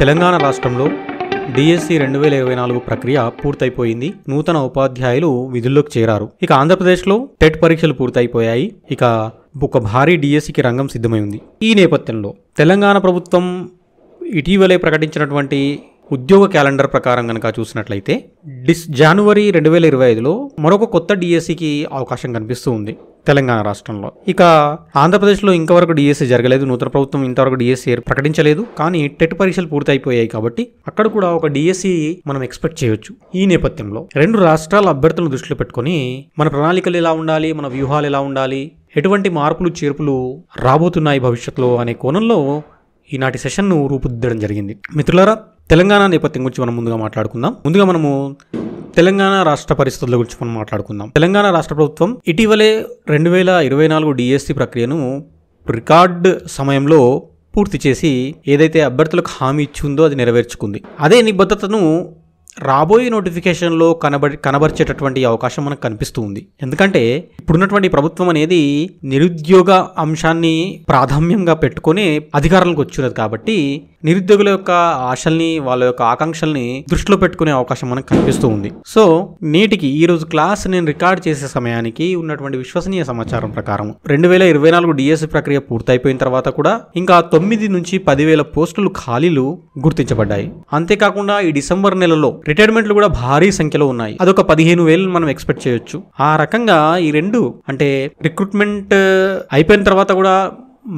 తెలంగాణ రాష్ట్రంలో డిఎస్సి రెండు వేల ఇరవై నాలుగు ప్రక్రియ పూర్తయిపోయింది నూతన ఉపాధ్యాయులు విధుల్లోకి చేరారు ఇక ఆంధ్రప్రదేశ్లో టెట్ పరీక్షలు పూర్తయిపోయాయి ఇక ఒక భారీ డిఎస్సికి రంగం సిద్ధమై ఉంది ఈ నేపథ్యంలో తెలంగాణ ప్రభుత్వం ఇటీవలే ప్రకటించినటువంటి ఉద్యోగ క్యాలెండర్ ప్రకారం కనుక చూసినట్లయితే డిస్ జనవరి రెండు వేల ఇరవై ఐదులో మరొక కొత్త డిఎస్సికి అవకాశం కనిపిస్తూ ఉంది తెలంగాణ రాష్ట్రంలో ఇక ఆంధ్రప్రదేశ్లో ఇంకవరకు డిఎస్సీ జరగలేదు నూతన ప్రభుత్వం ఇంతవరకు డిఎస్సి ప్రకటించలేదు కానీ టెట్ పరీక్షలు పూర్తయిపోయాయి కాబట్టి అక్కడ కూడా ఒక డిఎస్సీ మనం ఎక్స్పెక్ట్ చేయొచ్చు ఈ నేపథ్యంలో రెండు రాష్ట్రాల అభ్యర్థులను దృష్టిలో పెట్టుకుని మన ప్రణాళికలు ఎలా ఉండాలి మన వ్యూహాలు ఎలా ఉండాలి ఎటువంటి మార్పులు చేర్పులు రాబోతున్నాయి భవిష్యత్తులో అనే కోణంలో ఈనాటి సెషన్ను రూపుదిద్దడం జరిగింది మిత్రులారా తెలంగాణ నేపథ్యం గురించి మనం ముందుగా మాట్లాడుకుందాం ముందుగా మనము తెలంగాణ రాష్ట్ర పరిస్థితుల గురించి మనం మాట్లాడుకుందాం తెలంగాణ రాష్ట్ర ప్రభుత్వం ఇటీవలే రెండు వేల ఇరవై నాలుగు డిఎస్సి ప్రక్రియను రికార్డ్ సమయంలో పూర్తి చేసి ఏదైతే అభ్యర్థులకు హామీ ఇచ్చిందో అది నెరవేర్చుకుంది అదే నిబద్ధతను రాబోయే నోటిఫికేషన్లో కనబడి కనబరిచేటటువంటి అవకాశం మనకు కనిపిస్తూ ఉంది ఎందుకంటే ఇప్పుడున్నటువంటి ప్రభుత్వం అనేది నిరుద్యోగ అంశాన్ని ప్రాధాన్యంగా పెట్టుకొని అధికారంలోకి వచ్చినది కాబట్టి నిరుద్యోగుల యొక్క ఆశల్ని వాళ్ళ యొక్క ఆకాంక్షల్ని దృష్టిలో పెట్టుకునే అవకాశం మనకు కనిపిస్తూ ఉంది సో నేటికి ఈ రోజు క్లాస్ నేను రికార్డ్ చేసే సమయానికి ఉన్నటువంటి విశ్వసనీయ సమాచారం ప్రకారం రెండు వేల ఇరవై నాలుగు డిఎస్సి ప్రక్రియ పూర్తయిపోయిన తర్వాత కూడా ఇంకా తొమ్మిది నుంచి పదివేల పోస్టులు ఖాళీలు గుర్తించబడ్డాయి అంతేకాకుండా ఈ డిసెంబర్ నెలలో రిటైర్మెంట్లు కూడా భారీ సంఖ్యలో ఉన్నాయి అదొక పదిహేను వేలు మనం ఎక్స్పెక్ట్ చేయొచ్చు ఆ రకంగా ఈ రెండు అంటే రిక్రూట్మెంట్ అయిపోయిన తర్వాత కూడా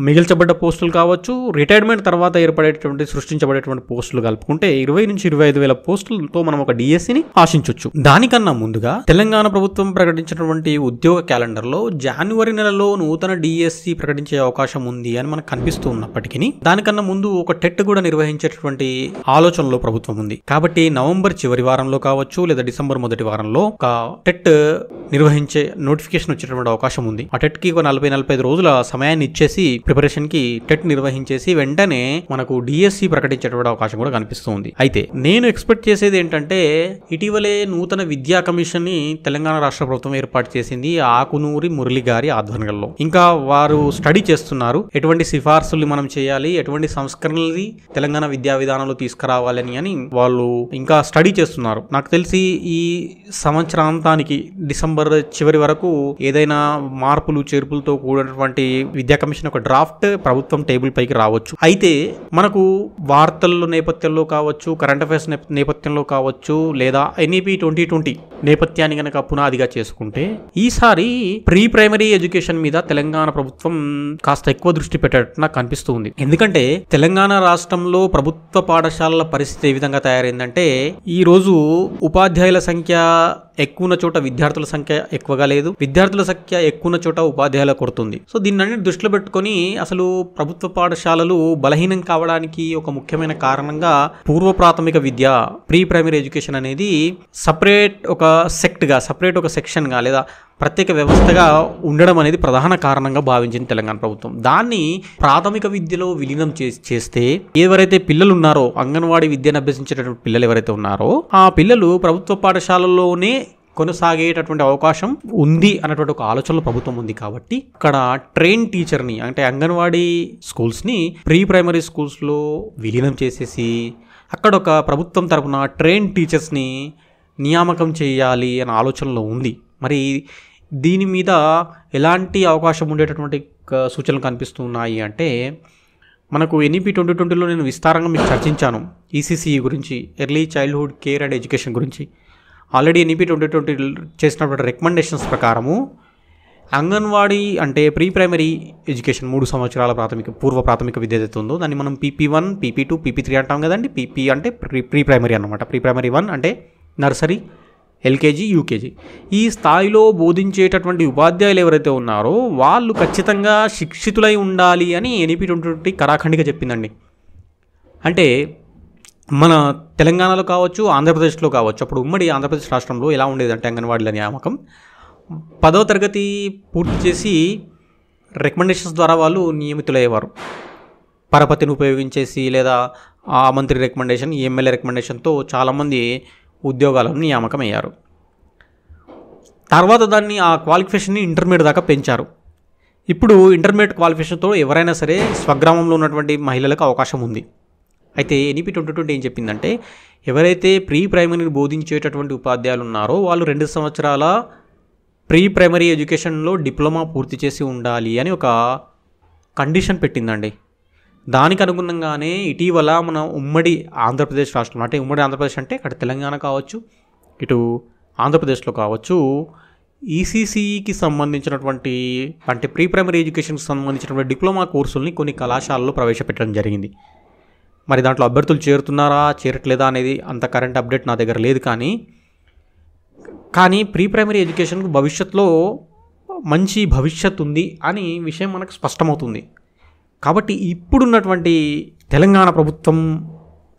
మిగిల్చబడ్డ పోస్టులు కావచ్చు రిటైర్మెంట్ తర్వాత ఏర్పడేటువంటి సృష్టించబడేటువంటి పోస్టులు కలుపుకుంటే ఇరవై నుంచి ఇరవై ఐదు వేల పోస్టులతో మనం ఒక డిఎస్సిని e ఆశించవచ్చు దానికన్నా ముందుగా తెలంగాణ ప్రభుత్వం ప్రకటించినటువంటి ఉద్యోగ క్యాలెండర్లో జనవరి నెలలో నూతన డిఎస్సి e ప్రకటించే అవకాశం ఉంది అని మనకు కనిపిస్తూ ఉన్నప్పటికీ దానికన్నా ముందు ఒక టెట్ కూడా నిర్వహించేటటువంటి ఆలోచనలో ప్రభుత్వం ఉంది కాబట్టి నవంబర్ చివరి వారంలో కావచ్చు లేదా డిసెంబర్ మొదటి వారంలో ఒక టెట్ నిర్వహించే నోటిఫికేషన్ వచ్చేటువంటి అవకాశం ఉంది ఆ టెట్కి ఒక నలభై నలభై ఐదు రోజుల సమయాన్ని ఇచ్చేసి ప్రిపరేషన్కి టెట్ నిర్వహించేసి వెంటనే మనకు డిఎస్సి e ప్రకటించేటువంటి అవకాశం కూడా కనిపిస్తుంది అయితే నేను ఎక్స్పెక్ట్ చేసేది ఏంటంటే ఇటీవలే నూతన విద్యా కమిషన్ని తెలంగాణ రాష్ట్ర ప్రభుత్వం ఏర్పాటు చేసింది ఆకునూరి మురళి గారి ఆధ్వర్యంలో ఇంకా వారు స్టడీ చేస్తున్నారు ఎటువంటి సిఫార్సులు మనం చేయాలి ఎటువంటి సంస్కరణలు తెలంగాణ విద్యా విధానంలో తీసుకురావాలని అని వాళ్ళు ఇంకా స్టడీ చేస్తున్నారు నాకు తెలిసి ఈ సంవత్సరాంతానికి డిసెంబర్ చివరి వరకు ఏదైనా మార్పులు చేర్పులతో కూడినటువంటి విద్యా కమిషన్ ఒక డ్రాఫ్ట్ ప్రభుత్వం టేబుల్ పైకి రావచ్చు అయితే మనకు వార్తల నేపథ్యంలో కావచ్చు కరెంట్ అఫైర్స్ నేపథ్యంలో కావచ్చు లేదా ఎన్ఈపి ట్వంటీ ట్వంటీ నేపథ్యాన్ని కనుక పునాదిగా చేసుకుంటే ఈసారి ప్రీ ప్రైమరీ ఎడ్యుకేషన్ మీద తెలంగాణ ప్రభుత్వం కాస్త ఎక్కువ దృష్టి పెట్టేటట్టు నాకు కనిపిస్తుంది ఎందుకంటే తెలంగాణ రాష్ట్రంలో ప్రభుత్వ పాఠశాలల పరిస్థితి ఏ విధంగా తయారైందంటే ఈరోజు ఉపాధ్యాయుల సంఖ్య ఎక్కువ ఉన్న చోట విద్యార్థుల సంఖ్య ఎక్కువగా లేదు విద్యార్థుల సంఖ్య ఎక్కువ ఉన్న చోట ఉపాధ్యాయుల కొడుతుంది సో దీన్ని దృష్టిలో పెట్టుకొని అసలు ప్రభుత్వ పాఠశాలలు బలహీనం కావడానికి ఒక ముఖ్యమైన కారణంగా పూర్వ ప్రాథమిక విద్య ప్రీ ప్రైమరీ ఎడ్యుకేషన్ అనేది సపరేట్ ఒక సెక్ట్గా సపరేట్ ఒక సెక్షన్గా లేదా ప్రత్యేక వ్యవస్థగా ఉండడం అనేది ప్రధాన కారణంగా భావించింది తెలంగాణ ప్రభుత్వం దాన్ని ప్రాథమిక విద్యలో విలీనం చేస్తే ఎవరైతే పిల్లలు ఉన్నారో అంగన్వాడీ విద్యను అభ్యసించేటటువంటి పిల్లలు ఎవరైతే ఉన్నారో ఆ పిల్లలు ప్రభుత్వ పాఠశాలలోనే కొనసాగేటటువంటి అవకాశం ఉంది అన్నటువంటి ఒక ఆలోచనలో ప్రభుత్వం ఉంది కాబట్టి ఇక్కడ ట్రైన్ టీచర్ని అంటే అంగన్వాడీ స్కూల్స్ని ప్రీ ప్రైమరీ స్కూల్స్లో విలీనం చేసేసి అక్కడ ఒక ప్రభుత్వం తరపున ట్రైన్ టీచర్స్ని నియామకం చేయాలి అనే ఆలోచనలో ఉంది మరి దీని మీద ఎలాంటి అవకాశం ఉండేటటువంటి సూచనలు కనిపిస్తున్నాయి అంటే మనకు ఎన్ఈపి ట్వంటీ ట్వంటీలో నేను విస్తారంగా మీకు చర్చించాను ఈసీసీ గురించి early childhood care and education గురించి ఆల్రెడీ ఎన్ఈపి ట్వంటీ ట్వంటీ చేసినటువంటి రికమెండేషన్స్ ప్రకారము అంగన్వాడీ అంటే ప్రీ ప్రైమరీ ఎడ్యుకేషన్ మూడు సంవత్సరాల ప్రాథమిక పూర్వ ప్రాథమిక విద్య ఏదైతే ఉందో దాన్ని మనం PP one PP two PP three అంటాం కదండి పీపీ అంటే ప్రీ ప్రీ ప్రైమరీ అనమాట ప్రీ ప్రైమరీ వన్ అంటే నర్సరీ ఎల్కేజీ యూకేజీ ఈ స్థాయిలో బోధించేటటువంటి ఉపాధ్యాయులు ఎవరైతే ఉన్నారో వాళ్ళు ఖచ్చితంగా శిక్షితులై ఉండాలి అని ఎన్ఈపీ ట్వంటీ కరాఖండిగా చెప్పిందండి అంటే మన తెలంగాణలో కావచ్చు ఆంధ్రప్రదేశ్లో కావచ్చు అప్పుడు ఉమ్మడి ఆంధ్రప్రదేశ్ రాష్ట్రంలో ఎలా ఉండేదంటే అంగన్వాడీల నియామకం పదవ తరగతి పూర్తి చేసి రికమెండేషన్స్ ద్వారా వాళ్ళు నియమితులయ్యేవారు పరపతిని ఉపయోగించేసి లేదా ఆ మంత్రి రికమెండేషన్ ఎమ్మెల్యే రికమెండేషన్తో చాలామంది ఉద్యోగాలను నియామకమయ్యారు తర్వాత దాన్ని ఆ క్వాలిఫికేషన్ని ఇంటర్మీడియట్ దాకా పెంచారు ఇప్పుడు ఇంటర్మీడియట్ క్వాలిఫికేషన్తో ఎవరైనా సరే స్వగ్రామంలో ఉన్నటువంటి మహిళలకు అవకాశం ఉంది అయితే ఎనిపి ట్వంటీ ట్వంటీ ఏం చెప్పిందంటే ఎవరైతే ప్రీ ప్రైమరీని బోధించేటటువంటి ఉపాధ్యాయులు ఉన్నారో వాళ్ళు రెండు సంవత్సరాల ప్రీ ప్రైమరీ ఎడ్యుకేషన్లో డిప్లొమా పూర్తి చేసి ఉండాలి అని ఒక కండిషన్ పెట్టిందండి దానికి అనుగుణంగానే ఇటీవల మన ఉమ్మడి ఆంధ్రప్రదేశ్ రాష్ట్రంలో అంటే ఉమ్మడి ఆంధ్రప్రదేశ్ అంటే ఇక్కడ తెలంగాణ కావచ్చు ఇటు ఆంధ్రప్రదేశ్లో కావచ్చు ఈసీసీకి e e సంబంధించినటువంటి అంటే ప్రీ ప్రైమరీ ఎడ్యుకేషన్కి సంబంధించినటువంటి డిప్లొమా కోర్సుల్ని కొన్ని కళాశాలలో ప్రవేశపెట్టడం జరిగింది మరి దాంట్లో అభ్యర్థులు చేరుతున్నారా చేరట్లేదా అనేది అంత కరెంట్ అప్డేట్ నా దగ్గర లేదు కానీ కానీ ప్రీ ప్రైమరీ ఎడ్యుకేషన్కు భవిష్యత్తులో మంచి భవిష్యత్తు ఉంది అని విషయం మనకు స్పష్టమవుతుంది కాబట్టి ఇప్పుడున్నటువంటి తెలంగాణ ప్రభుత్వం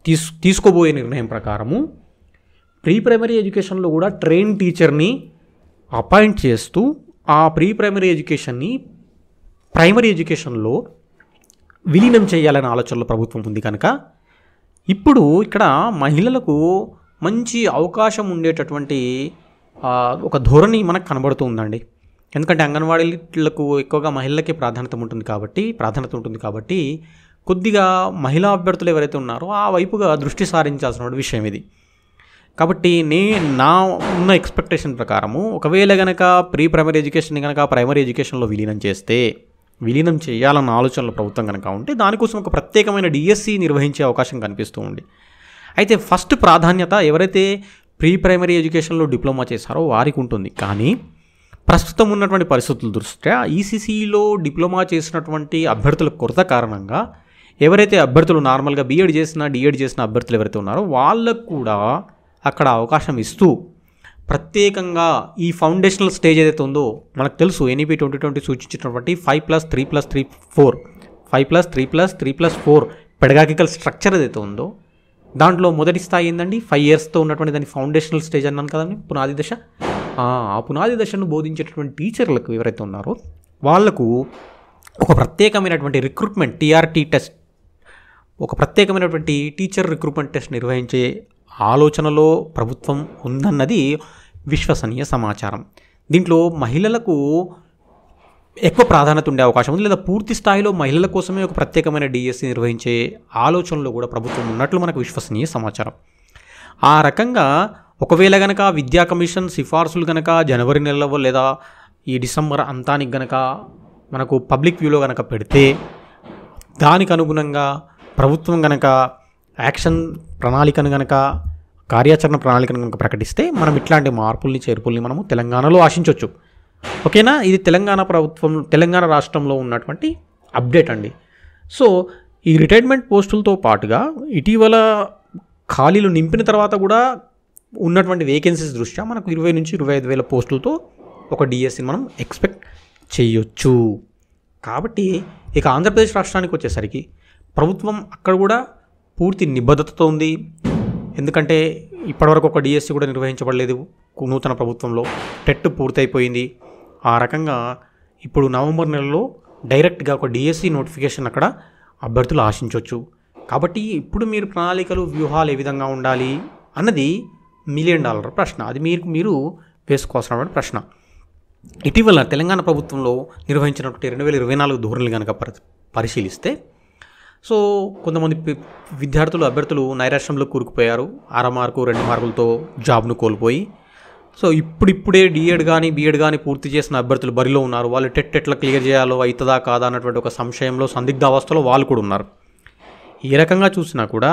తీసు తీసుకోబోయే నిర్ణయం ప్రకారము ప్రీ ప్రైమరీ ఎడ్యుకేషన్లో కూడా ట్రైన్ టీచర్ని అపాయింట్ చేస్తూ ఆ ప్రీ ప్రైమరీ ఎడ్యుకేషన్ని ప్రైమరీ ఎడ్యుకేషన్లో విలీనం చేయాలనే ఆలోచనలో ప్రభుత్వం ఉంది కనుక ఇప్పుడు ఇక్కడ మహిళలకు మంచి అవకాశం ఉండేటటువంటి ఒక ధోరణి మనకు కనబడుతుందండి ఉందండి ఎందుకంటే అంగన్వాడీలకు ఎక్కువగా మహిళలకే ప్రాధాన్యత ఉంటుంది కాబట్టి ప్రాధాన్యత ఉంటుంది కాబట్టి కొద్దిగా మహిళా అభ్యర్థులు ఎవరైతే ఉన్నారో ఆ వైపుగా దృష్టి సారించాల్సిన విషయం ఇది కాబట్టి నే నా ఉన్న ఎక్స్పెక్టేషన్ ప్రకారము ఒకవేళ కనుక ప్రీ ప్రైమరీ ఎడ్యుకేషన్ కనుక ప్రైమరీ ఎడ్యుకేషన్లో విలీనం చేస్తే విలీనం చేయాలన్న ఆలోచనలు ప్రభుత్వం కనుక ఉంటే దానికోసం ఒక ప్రత్యేకమైన డిఎస్సి నిర్వహించే అవకాశం కనిపిస్తూ ఉంది అయితే ఫస్ట్ ప్రాధాన్యత ఎవరైతే ప్రీ ప్రైమరీ ఎడ్యుకేషన్లో డిప్లొమా చేశారో వారికి ఉంటుంది కానీ ప్రస్తుతం ఉన్నటువంటి పరిస్థితుల దృష్ట్యా ఈసీసీలో e డిప్లొమా చేసినటువంటి అభ్యర్థుల కొరత కారణంగా ఎవరైతే అభ్యర్థులు నార్మల్గా బీఎడ్ చేసిన డిఎడ్ చేసిన అభ్యర్థులు ఎవరైతే ఉన్నారో వాళ్ళకు కూడా అక్కడ అవకాశం ఇస్తూ ప్రత్యేకంగా ఈ ఫౌండేషనల్ స్టేజ్ ఏదైతే ఉందో మనకు తెలుసు ఎన్ఈపీ ట్వంటీ ట్వంటీ సూచించినటువంటి five plus three plus three four five plus three plus three plus four pedagogical structure ఏదైతే ఉందో దాంట్లో మొదటి స్థాయి ఏంటండి ఫైవ్ ఇయర్స్తో ఉన్నటువంటి దాని ఫౌండేషనల్ స్టేజ్ అన్నాను కదండి పునాది దశ ఆ పునాది దశను బోధించేటటువంటి టీచర్లకు ఎవరైతే ఉన్నారో వాళ్లకు ఒక ప్రత్యేకమైనటువంటి రిక్రూట్మెంట్ టీఆర్టీ టెస్ట్ ఒక ప్రత్యేకమైనటువంటి టీచర్ రిక్రూట్మెంట్ టెస్ట్ నిర్వహించే ఆలోచనలో ప్రభుత్వం ఉందన్నది విశ్వసనీయ సమాచారం దీంట్లో మహిళలకు ఎక్కువ ప్రాధాన్యత ఉండే అవకాశం ఉంది లేదా పూర్తి స్థాయిలో మహిళల కోసమే ఒక ప్రత్యేకమైన డిఎస్సి e నిర్వహించే ఆలోచనలో కూడా ప్రభుత్వం ఉన్నట్లు మనకు విశ్వసనీయ సమాచారం ఆ రకంగా ఒకవేళ గనక విద్యా కమిషన్ సిఫార్సులు గనక జనవరి నెలలో లేదా ఈ డిసెంబర్ అంతానికి గనక మనకు పబ్లిక్ వ్యూలో గనక పెడితే దానికి అనుగుణంగా ప్రభుత్వం గనక యాక్షన్ ప్రణాళికను గనక కార్యాచరణ ప్రణాళికను కనుక ప్రకటిస్తే మనం ఇట్లాంటి మార్పుల్ని చేర్పుల్ని మనము తెలంగాణలో ఆశించవచ్చు ఓకేనా ఇది తెలంగాణ ప్రభుత్వం తెలంగాణ రాష్ట్రంలో ఉన్నటువంటి అప్డేట్ అండి సో ఈ రిటైర్మెంట్ పోస్టులతో పాటుగా ఇటీవల ఖాళీలు నింపిన తర్వాత కూడా ఉన్నటువంటి వేకెన్సీస్ దృష్ట్యా మనకు ఇరవై నుంచి ఇరవై ఐదు వేల పోస్టులతో ఒక డిఎస్సిని మనం ఎక్స్పెక్ట్ చేయొచ్చు కాబట్టి ఇక ఆంధ్రప్రదేశ్ రాష్ట్రానికి వచ్చేసరికి ప్రభుత్వం అక్కడ కూడా పూర్తి నిబద్ధతతో ఉంది ఎందుకంటే ఇప్పటివరకు ఒక డిఎస్సి కూడా నిర్వహించబడలేదు నూతన ప్రభుత్వంలో టెట్ పూర్తయిపోయింది ఆ రకంగా ఇప్పుడు నవంబర్ నెలలో డైరెక్ట్గా ఒక డిఎస్సి నోటిఫికేషన్ అక్కడ అభ్యర్థులు ఆశించవచ్చు కాబట్టి ఇప్పుడు మీరు ప్రణాళికలు వ్యూహాలు ఏ విధంగా ఉండాలి అన్నది మిలియన్ డాలర్ ప్రశ్న అది మీరు మీరు వేసుకోవాల్సినటువంటి ప్రశ్న ఇటీవల తెలంగాణ ప్రభుత్వంలో నిర్వహించినటువంటి రెండు వేల ఇరవై నాలుగు ధోరణులు కనుక పరిశీలిస్తే సో కొంతమంది విద్యార్థులు అభ్యర్థులు నైరాశ్యంలో కూరుకుపోయారు అర మార్కు రెండు మార్కులతో జాబ్ను కోల్పోయి సో ఇప్పుడిప్పుడే డిఎడ్ కానీ బీఎడ్ కానీ పూర్తి చేసిన అభ్యర్థులు బరిలో ఉన్నారు వాళ్ళు టెట్ ఎట్లా క్లియర్ చేయాలో అవుతుందా కాదా అన్నటువంటి ఒక సంశయంలో సందిగ్ధావస్థలో వాళ్ళు కూడా ఉన్నారు ఏ రకంగా చూసినా కూడా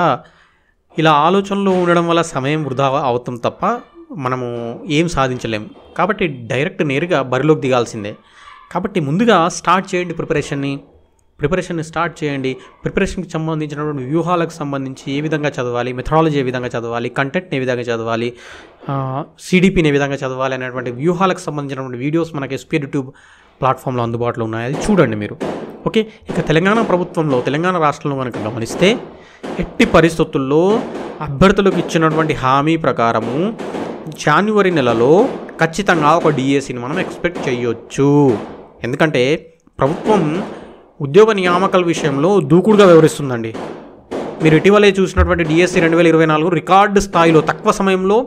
ఇలా ఆలోచనలో ఉండడం వల్ల సమయం వృధా అవుతాం తప్ప మనము ఏం సాధించలేము కాబట్టి డైరెక్ట్ నేరుగా బరిలోకి దిగాల్సిందే కాబట్టి ముందుగా స్టార్ట్ చేయండి ప్రిపరేషన్ని ప్రిపరేషన్ని స్టార్ట్ చేయండి ప్రిపరేషన్కి సంబంధించినటువంటి వ్యూహాలకు సంబంధించి ఏ విధంగా చదవాలి మెథడాలజీ ఏ విధంగా చదవాలి కంటెంట్ని ఏ విధంగా చదవాలి సిడిపిని ఏ విధంగా చదవాలి అనేటువంటి వ్యూహాలకు సంబంధించినటువంటి వీడియోస్ మనకి ఎస్పీ యూట్యూబ్ ప్లాట్ఫామ్లో అందుబాటులో ఉన్నాయి అది చూడండి మీరు ఓకే ఇక తెలంగాణ ప్రభుత్వంలో తెలంగాణ రాష్ట్రంలో మనకు గమనిస్తే ఎట్టి పరిస్థితుల్లో అభ్యర్థులకు ఇచ్చినటువంటి హామీ ప్రకారము జనవరి నెలలో ఖచ్చితంగా ఒక డిఎస్సిని మనం ఎక్స్పెక్ట్ చేయొచ్చు ఎందుకంటే ప్రభుత్వం ఉద్యోగ నియామకాల విషయంలో దూకుడుగా వివరిస్తుందండి మీరు ఇటీవలే చూసినటువంటి డిఎస్సి రెండు వేల ఇరవై నాలుగు రికార్డు స్థాయిలో తక్కువ సమయంలో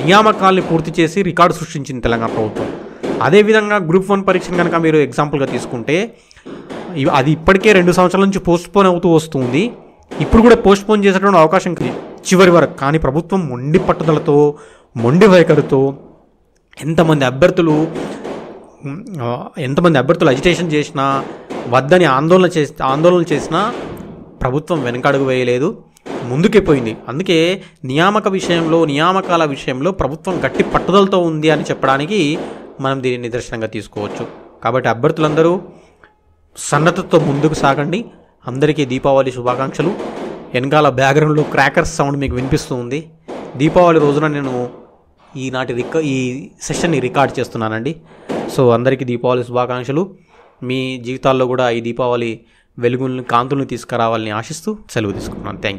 నియామకాల్ని పూర్తి చేసి రికార్డు సృష్టించింది తెలంగాణ ప్రభుత్వం అదేవిధంగా గ్రూప్ వన్ పరీక్షను కనుక మీరు ఎగ్జాంపుల్గా తీసుకుంటే అది ఇప్పటికే రెండు సంవత్సరాల నుంచి పోస్ట్పోన్ అవుతూ వస్తుంది ఇప్పుడు కూడా పోస్ట్ పోన్ చేసేటువంటి అవకాశం చివరి వరకు కానీ ప్రభుత్వం మొండి పట్టుదలతో మొండి వైఖరితో ఎంతమంది అభ్యర్థులు ఎంతమంది అభ్యర్థులు అజిటేషన్ చేసినా వద్దని ఆందోళన చేసి ఆందోళన చేసినా ప్రభుత్వం వెనకడుగు వేయలేదు ముందుకే పోయింది అందుకే నియామక విషయంలో నియామకాల విషయంలో ప్రభుత్వం గట్టి పట్టుదలతో ఉంది అని చెప్పడానికి మనం దీన్ని నిదర్శనంగా తీసుకోవచ్చు కాబట్టి అభ్యర్థులందరూ సన్నద్ధతో ముందుకు సాగండి అందరికీ దీపావళి శుభాకాంక్షలు వెనకాల బ్యాక్గ్రౌండ్లో క్రాకర్స్ సౌండ్ మీకు వినిపిస్తుంది దీపావళి రోజున నేను ఈనాటి రిక ఈ సెషన్ని రికార్డ్ చేస్తున్నానండి సో అందరికీ దీపావళి శుభాకాంక్షలు మీ జీవితాల్లో కూడా ఈ దీపావళి వెలుగుని కాంతుల్ని తీసుకురావాలని ఆశిస్తూ సెలవు తీసుకున్నాను థ్యాంక్